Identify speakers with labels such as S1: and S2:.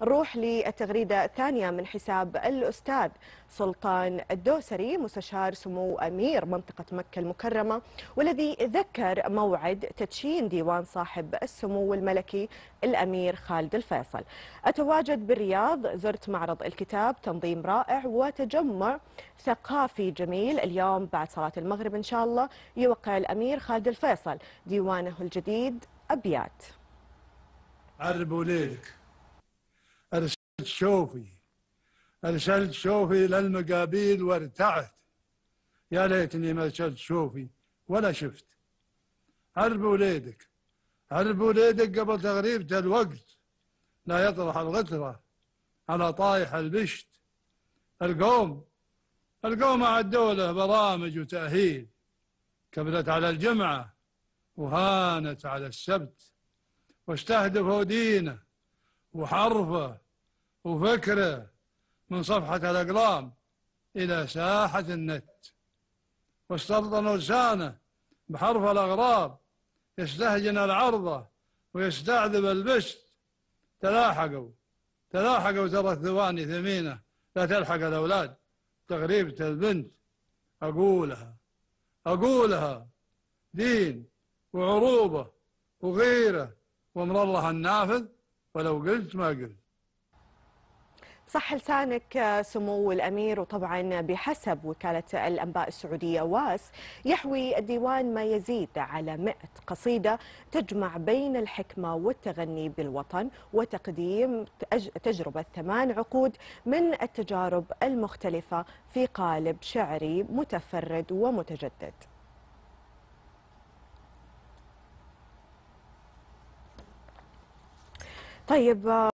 S1: نروح للتغريدة الثانية من حساب الأستاذ سلطان الدوسري مستشار سمو أمير منطقة مكة المكرمة والذي ذكر موعد تدشين ديوان صاحب السمو الملكي الأمير خالد الفيصل أتواجد بالرياض زرت معرض الكتاب تنظيم رائع وتجمع ثقافي جميل اليوم بعد صلاة المغرب إن شاء الله يوقع الأمير خالد الفيصل ديوانه الجديد أبيات
S2: عرب وليلك شوفي أرسلت شوفي للمقابيل وارتعت يا ليتني ما أرسلت شوفي ولا شفت عرب وليدك عرب وليدك قبل تغريبة الوقت لا يطرح الغترة على طايح البشت القوم القوم أعدوا الدولة برامج وتأهيل كبلت على الجمعة وهانت على السبت واستهدفوا دينه وحرفه وفكره من صفحة الأقلام إلى ساحة النت واسترطن لسانه بحرف الأغراب يستهجن العرضة ويستعذب البشت تلاحقوا تلاحقوا ترى الثواني ثمينة لا تلحق الأولاد تغريبة البنت أقولها أقولها دين وعروبة وغيرة وامر الله النافذ ولو قلت ما قلت
S1: صح لسانك آه، سمو الأمير وطبعا بحسب وكالة الأنباء السعودية واس يحوي الديوان ما يزيد على 100 قصيدة تجمع بين الحكمة والتغني بالوطن وتقديم تجربة ثمان عقود من التجارب المختلفة في قالب شعري متفرد ومتجدد طيب آه،